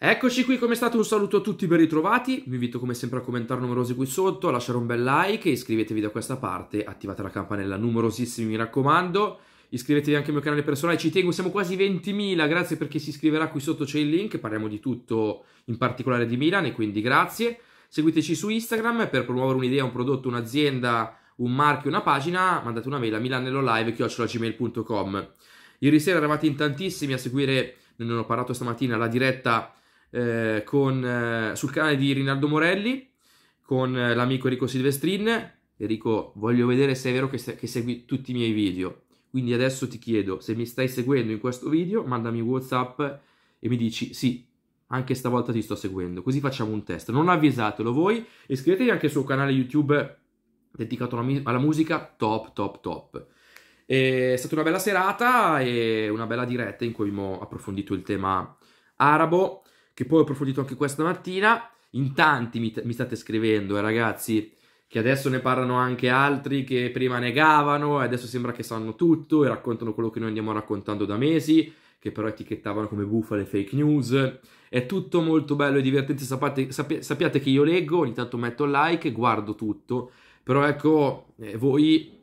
Eccoci qui, come state? Un saluto a tutti, ben ritrovati. Vi invito come sempre a commentare numerosi qui sotto, a lasciare un bel like, iscrivetevi da questa parte, attivate la campanella numerosissimi, mi raccomando. Iscrivetevi anche al mio canale personale, ci tengo, siamo quasi 20.000, grazie per chi si iscriverà, qui sotto c'è il link, parliamo di tutto, in particolare di Milan e quindi grazie. Seguiteci su Instagram per promuovere un'idea, un prodotto, un'azienda, un marchio, una pagina, mandate una mail a milanellolive.com. Ieri sera eravate in tantissimi a seguire, ne ho parlato stamattina, la diretta eh, con, eh, sul canale di Rinaldo Morelli con eh, l'amico Enrico Silvestrin. Enrico, voglio vedere se è vero che, se, che segui tutti i miei video. Quindi adesso ti chiedo se mi stai seguendo in questo video, mandami WhatsApp e mi dici sì, anche stavolta ti sto seguendo. Così facciamo un test. Non avvisatelo voi. Iscrivetevi anche sul canale YouTube dedicato alla, musica. Top, top, top. È stata una bella serata e una bella diretta in cui abbiamo approfondito il tema arabo che poi ho approfondito anche questa mattina. In tanti mi, mi state scrivendo, eh, ragazzi, che adesso ne parlano anche altri che prima negavano e adesso sembra che sanno tutto e raccontano quello che noi andiamo raccontando da mesi, che però etichettavano come bufale fake news. È tutto molto bello e divertente, sapate, sappi, sappiate che io leggo, ogni tanto metto like e guardo tutto, però ecco, eh, voi,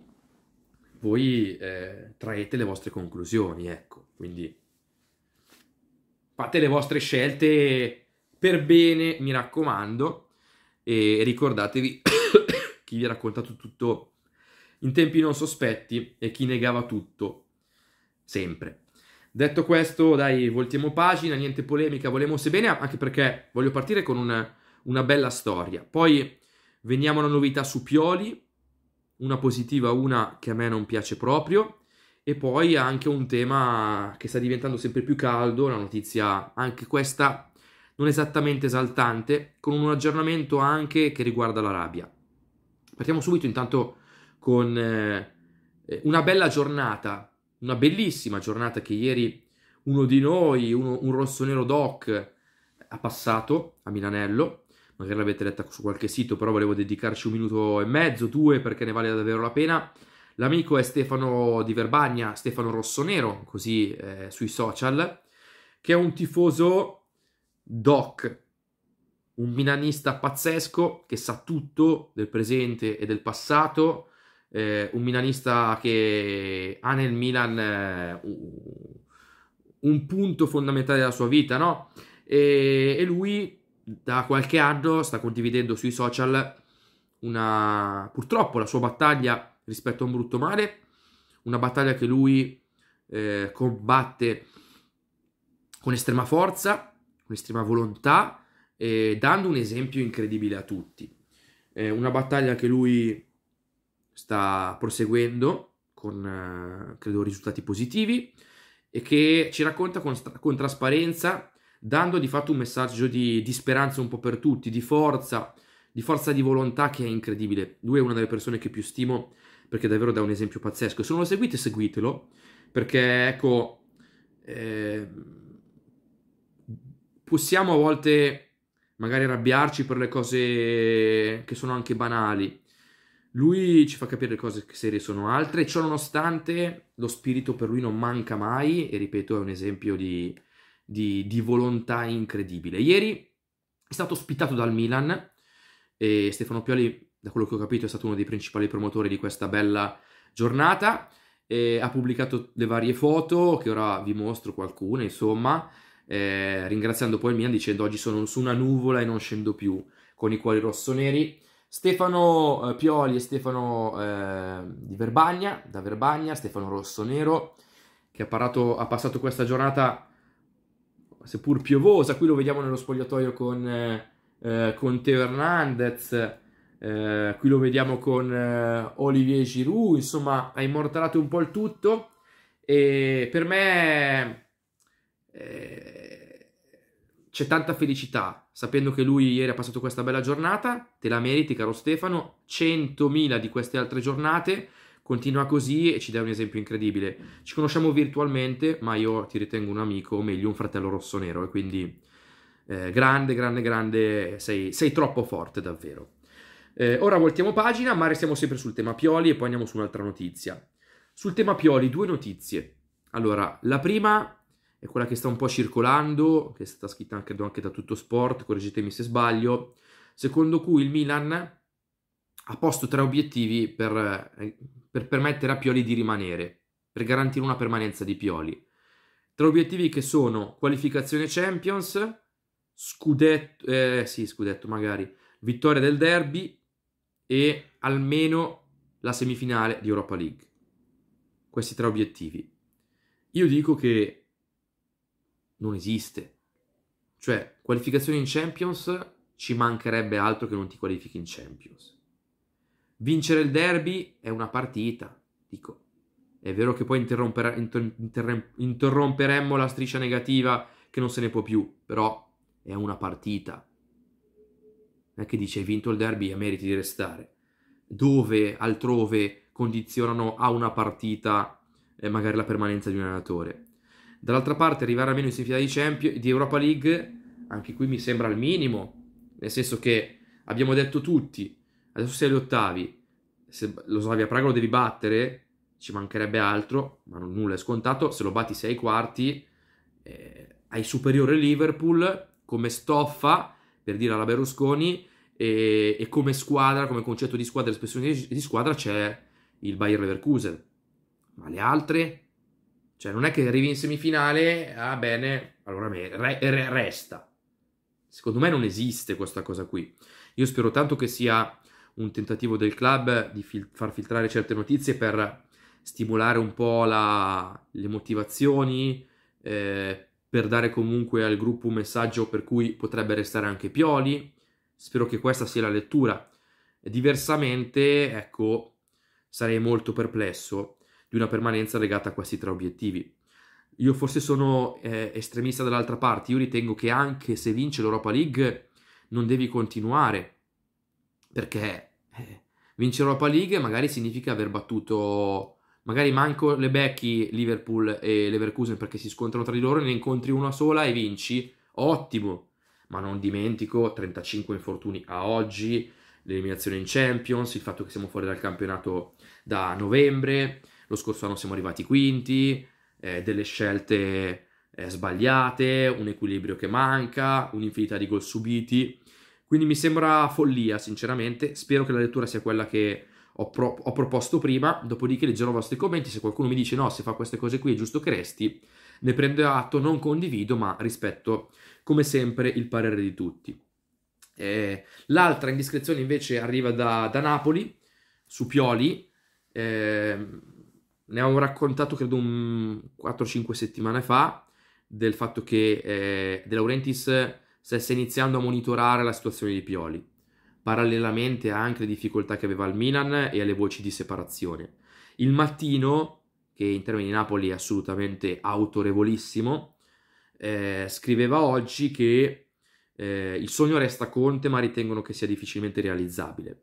voi eh, traete le vostre conclusioni, ecco, quindi fate le vostre scelte per bene, mi raccomando, e ricordatevi chi vi ha raccontato tutto in tempi non sospetti e chi negava tutto sempre. Detto questo, dai, voltiamo pagina, niente polemica, volemosi bene, anche perché voglio partire con una, una bella storia. Poi veniamo alla novità su Pioli, una positiva, una che a me non piace proprio, e poi anche un tema che sta diventando sempre più caldo, una notizia anche questa non esattamente esaltante, con un aggiornamento anche che riguarda l'Arabia. Partiamo subito intanto con eh, una bella giornata, una bellissima giornata che ieri uno di noi, uno, un rosso-nero doc, ha passato a Milanello. Magari l'avete letta su qualche sito, però volevo dedicarci un minuto e mezzo, due, perché ne vale davvero la pena. L'amico è Stefano di Verbagna, Stefano Rossonero, così eh, sui social, che è un tifoso doc, un milanista pazzesco che sa tutto del presente e del passato, eh, un milanista che ha nel Milan eh, un punto fondamentale della sua vita, no? E, e lui da qualche anno sta condividendo sui social una, purtroppo la sua battaglia rispetto a un brutto male, una battaglia che lui eh, combatte con estrema forza, con estrema volontà, eh, dando un esempio incredibile a tutti. Eh, una battaglia che lui sta proseguendo con, eh, credo, risultati positivi e che ci racconta con, con trasparenza, dando di fatto un messaggio di, di speranza un po' per tutti, di forza, di forza di volontà che è incredibile. Lui è una delle persone che più stimo perché davvero dà un esempio pazzesco. Se non lo seguite, seguitelo, perché ecco, eh, possiamo a volte magari arrabbiarci per le cose che sono anche banali. Lui ci fa capire le cose che serie sono altre, ciò nonostante lo spirito per lui non manca mai e ripeto è un esempio di, di, di volontà incredibile. Ieri è stato ospitato dal Milan e Stefano Pioli da quello che ho capito è stato uno dei principali promotori di questa bella giornata. E ha pubblicato le varie foto, che ora vi mostro qualcuna, insomma, eh, ringraziando poi il Milan dicendo oggi sono su una nuvola e non scendo più, con i cuori rossoneri. Stefano eh, Pioli e Stefano eh, di Verbagna, da Verbagna, Stefano Rossonero, che ha, parato, ha, passato questa giornata seppur piovosa, qui lo vediamo nello spogliatoio con, eh, eh, con Teo Hernandez, eh, qui lo vediamo con eh, Olivier Giroud, insomma ha immortalato un po' il tutto e per me eh, c'è tanta felicità sapendo che lui ieri ha passato questa bella giornata, te la meriti caro Stefano, 100.000 di queste altre giornate, continua così e ci dai un esempio incredibile. Ci conosciamo virtualmente ma io ti ritengo un amico, o meglio un fratello rossonero, e quindi eh, grande, grande, grande, sei, sei troppo forte davvero. Eh, ora voltiamo pagina, ma restiamo sempre sul tema Pioli e poi andiamo su un'altra notizia. Sul tema Pioli, due notizie. Allora, la prima è quella che sta un po' circolando, che è stata scritta anche, anche da tutto sport, correggetemi se sbaglio, secondo cui il Milan ha posto tre obiettivi per, eh, per permettere a Pioli di rimanere, per garantire una permanenza di Pioli. Tre obiettivi che sono qualificazione Champions, scudetto, eh, sì, scudetto magari, vittoria del derby e almeno la semifinale di Europa League. Questi tre obiettivi. Io dico che non esiste. Cioè, qualificazione in Champions ci mancherebbe altro che non ti qualifichi in Champions. Vincere il derby è una partita, dico. È vero che poi interromper- inter- inter- interromperemmo la striscia negativa che non se ne può più, però è una partita non eh, è che dice hai vinto il derby e meriti di restare, dove altrove condizionano a una partita eh, magari la permanenza di un allenatore. Dall'altra parte arrivare almeno in semifinale di, Champions, di Europa League, anche qui mi sembra il minimo, nel senso che abbiamo detto tutti, adesso sei agli ottavi, se lo Slavia Praga lo devi battere, ci mancherebbe altro, ma non, nulla è scontato, se lo batti sei quarti, eh, hai superiore Liverpool come stoffa per dire alla Berlusconi, e, e come squadra, come concetto di squadra, espressione di, squadra c'è il Bayer Leverkusen, ma le altre? Cioè non è che arrivi in semifinale, ah bene, allora me, re, re, resta. Secondo me non esiste questa cosa qui. Io spero tanto che sia un tentativo del club di fil- far filtrare certe notizie per stimolare un po' la, le motivazioni, eh, per dare comunque al gruppo un messaggio per cui potrebbe restare anche Pioli. Spero che questa sia la lettura. Diversamente, ecco, sarei molto perplesso di una permanenza legata a questi tre obiettivi. Io forse sono eh, estremista dall'altra parte, io ritengo che anche se vince l'Europa League non devi continuare, perché eh, vincere l'Europa League magari significa aver battuto magari manco le becchi Liverpool e Leverkusen perché si scontrano tra di loro, ne incontri una sola e vinci, ottimo. Ma non dimentico 35 infortuni a oggi, l'eliminazione in Champions, il fatto che siamo fuori dal campionato da novembre, lo scorso anno siamo arrivati quinti, eh, delle scelte eh, sbagliate, un equilibrio che manca, un'infinità di gol subiti. Quindi mi sembra follia, sinceramente. Spero che la lettura sia quella che ho, pro- ho proposto prima, dopodiché leggerò i vostri commenti, se qualcuno mi dice no, se fa queste cose qui è giusto che resti, ne prendo atto, non condivido, ma rispetto come sempre il parere di tutti. Eh, l'altra indiscrezione invece arriva da, da Napoli, su Pioli, eh, ne avevo raccontato credo 4-5 settimane fa del fatto che eh, De Laurentiis stesse iniziando a monitorare la situazione di Pioli parallelamente anche alle difficoltà che aveva il Milan e alle voci di separazione. Il mattino, che in termini di Napoli è assolutamente autorevolissimo, eh, scriveva oggi che eh, il sogno resta Conte ma ritengono che sia difficilmente realizzabile.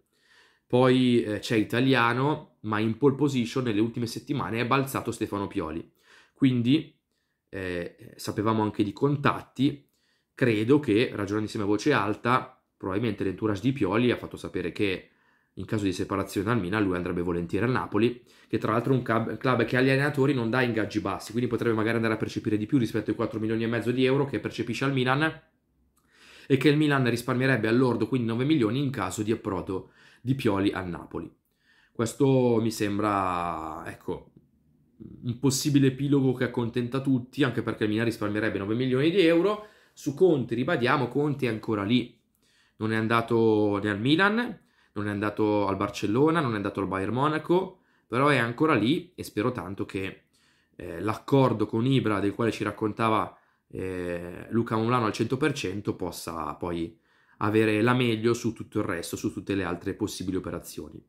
Poi eh, c'è Italiano, ma in pole position nelle ultime settimane è balzato Stefano Pioli. Quindi eh, sapevamo anche di contatti, credo che ragionando insieme a voce alta probabilmente l'entourage di Pioli ha fatto sapere che in caso di separazione dal Milan lui andrebbe volentieri al Napoli, che tra l'altro è un club che agli allenatori non dà ingaggi bassi, quindi potrebbe magari andare a percepire di più rispetto ai 4 milioni e mezzo di euro che percepisce al Milan e che il Milan risparmierebbe all'ordo quindi 9 milioni in caso di approdo di Pioli al Napoli. Questo mi sembra, ecco, un possibile epilogo che accontenta tutti, anche perché il Milan risparmierebbe 9 milioni di euro. Su Conti, ribadiamo, Conti è ancora lì, non è andato né al Milan, non è andato al Barcellona, non è andato al Bayern Monaco, però è ancora lì e spero tanto che eh, l'accordo con Ibra del quale ci raccontava eh, Luca Molano al 100% possa poi avere la meglio su tutto il resto, su tutte le altre possibili operazioni.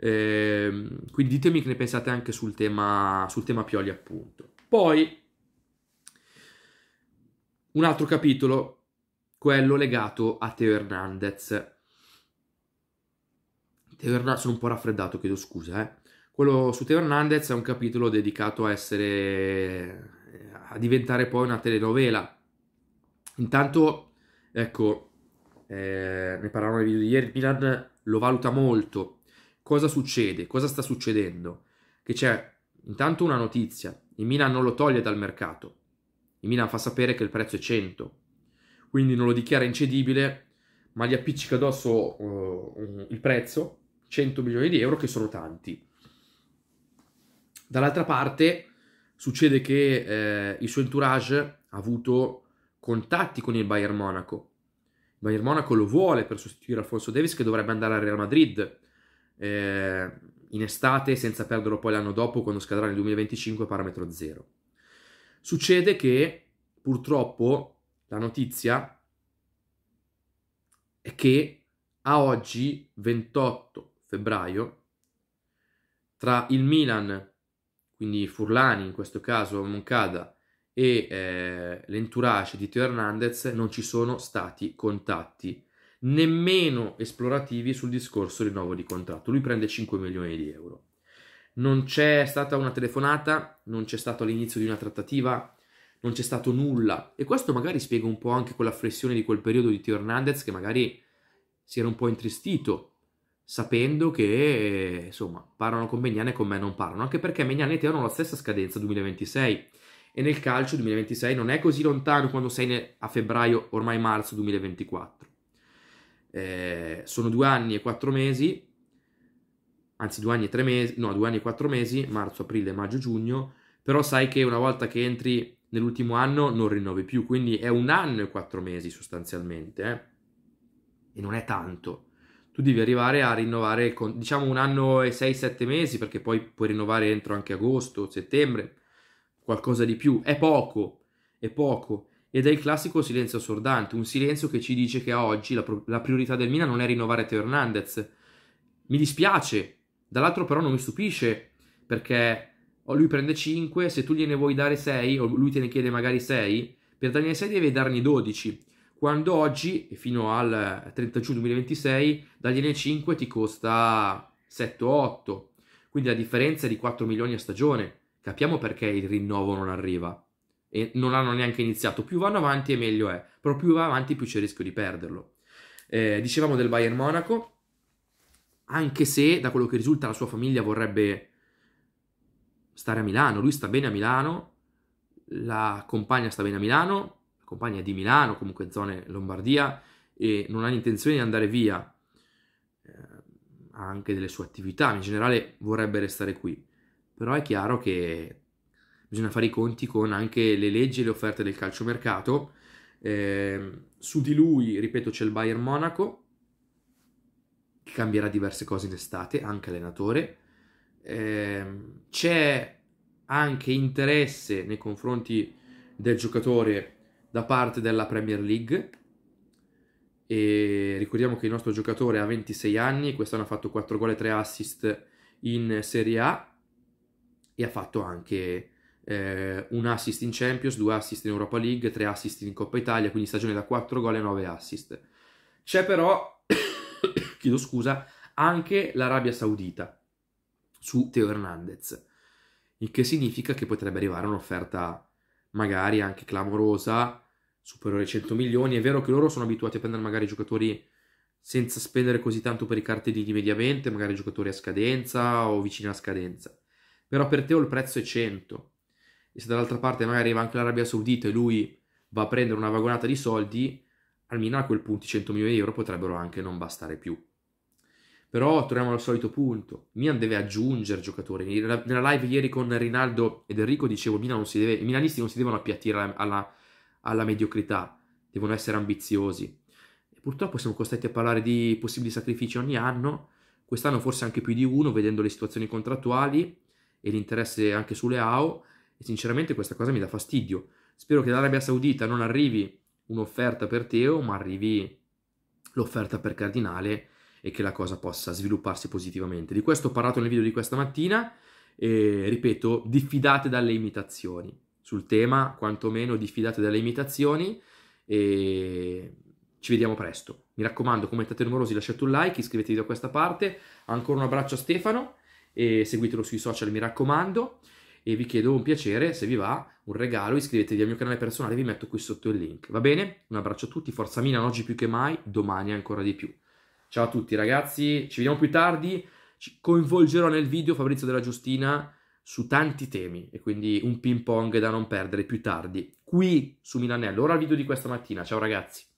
Eh, quindi ditemi che ne pensate anche sul tema, sul tema Pioli appunto. Poi un altro capitolo quello legato a Teo Hernandez. Teo Hernandez, sono un po' raffreddato, chiedo scusa, eh. Quello su Teo Hernandez è un capitolo dedicato a essere a diventare poi una telenovela. Intanto, ecco, eh, ne parlavamo nel video di ieri, Milan lo valuta molto. Cosa succede? Cosa sta succedendo? Che c'è intanto una notizia, il Milan non lo toglie dal mercato. Il Milan fa sapere che il prezzo è 100, quindi non lo dichiara incedibile, ma gli appiccica addosso uh, il prezzo, 100 milioni di euro, che sono tanti. Dall'altra parte succede che eh, il suo entourage ha avuto contatti con il Bayern Monaco. Il Bayern Monaco lo vuole per sostituire Alfonso Davis che dovrebbe andare al Real Madrid eh, in estate senza perderlo poi l'anno dopo quando scadrà nel 2025 a parametro zero. Succede che purtroppo la notizia è che a oggi, 28 febbraio, tra il Milan, quindi Furlani in questo caso, Moncada, e eh, l'entourage di Teo Hernandez non ci sono stati contatti nemmeno esplorativi sul discorso rinnovo di contratto. Lui prende 5 milioni di euro. Non c'è stata una telefonata, non c'è stato l'inizio di una trattativa, non c'è stato nulla. E questo magari spiega un po' anche quella flessione di quel periodo di Tio Hernandez che magari si era un po' intristito, sapendo che, insomma, parlano con Megnane e con me non parlano, anche perché Megnane e Teo hanno la stessa scadenza 2026 e nel calcio 2026 non è così lontano quando sei a febbraio, ormai marzo 2024. Eh, sono due anni e quattro mesi, anzi due anni e tre mesi, no, due anni e quattro mesi, marzo, aprile, maggio, giugno, però sai che una volta che entri nell'ultimo anno non rinnovi più, quindi è un anno e quattro mesi sostanzialmente, eh? e non è tanto. Tu devi arrivare a rinnovare, con, diciamo, un anno e sei, sette mesi, perché poi puoi rinnovare entro anche agosto, settembre, qualcosa di più. È poco, è poco. Ed è il classico silenzio assordante, un silenzio che ci dice che oggi la, la priorità del Milan non è rinnovare Teo Hernandez. Mi dispiace, dall'altro però non mi stupisce, perché o oh, lui prende 5, se tu gliene vuoi dare 6 o lui te ne chiede magari 6, per dargliene 6 devi darne 12, quando oggi, fino al 30 giugno 2026, dargliene 5 ti costa 7-8, quindi la differenza è di 4 milioni a stagione, capiamo perché il rinnovo non arriva e non hanno neanche iniziato, più vanno avanti e meglio è, però più va avanti più c'è il rischio di perderlo. Eh, dicevamo del Bayern Monaco, anche se da quello che risulta la sua famiglia vorrebbe stare a Milano, lui sta bene a Milano, la compagna sta bene a Milano, la compagna è di Milano, comunque zone Lombardia, e non ha l'intenzione di andare via, eh, anche delle sue attività, in generale vorrebbe restare qui, però è chiaro che bisogna fare i conti con anche le leggi e le offerte del calciomercato, eh, su di lui, ripeto, c'è il Bayern Monaco, che cambierà diverse cose in estate, anche allenatore, Ehm, c'è anche interesse nei confronti del giocatore da parte della Premier League. E ricordiamo che il nostro giocatore ha 26 anni, quest'anno ha fatto 4 gol e 3 assist in Serie A e ha fatto anche eh, un assist in Champions, 2 assist in Europa League, 3 assist in Coppa Italia, quindi stagione da 4 gol e 9 assist. C'è però, chiedo scusa, anche l'Arabia Saudita su Teo Hernandez, il che significa che potrebbe arrivare un'offerta magari anche clamorosa, superiore ai 100 milioni. È vero che loro sono abituati a prendere magari giocatori senza spendere così tanto per i cartellini mediamente, magari giocatori a scadenza o vicini alla scadenza. Però per Teo il prezzo è 100. E se dall'altra parte magari va anche l'Arabia Saudita e lui va a prendere una vagonata di soldi, almeno a quel punto i 100 milioni di euro potrebbero anche non bastare più. Però torniamo al solito punto. Milan deve aggiungere giocatori. Nella live ieri con Rinaldo ed Enrico dicevo Milan non si deve, i milanisti non si devono appiattire alla, alla, alla mediocrità, devono essere ambiziosi. E purtroppo siamo costretti a parlare di possibili sacrifici ogni anno, quest'anno forse anche più di uno, vedendo le situazioni contrattuali e l'interesse anche sulle AO. E sinceramente questa cosa mi dà fastidio. Spero che dall'Arabia Saudita non arrivi un'offerta per Teo, ma arrivi l'offerta per Cardinale e che la cosa possa svilupparsi positivamente. Di questo ho parlato nel video di questa mattina e ripeto, diffidate dalle imitazioni sul tema, quantomeno diffidate dalle imitazioni e ci vediamo presto. Mi raccomando, commentate numerosi, lasciate un like, iscrivetevi da questa parte. Ancora un abbraccio a Stefano e seguitelo sui social, mi raccomando. E vi chiedo un piacere, se vi va, un regalo, iscrivetevi al mio canale personale, vi metto qui sotto il link. Va bene? Un abbraccio a tutti, forza Milan oggi più che mai, domani ancora di più. Ciao a tutti ragazzi, ci vediamo più tardi. Ci coinvolgerò nel video Fabrizio della Giustina su tanti temi e quindi un ping pong da non perdere più tardi qui su Milanello. Ora il video di questa mattina. Ciao ragazzi.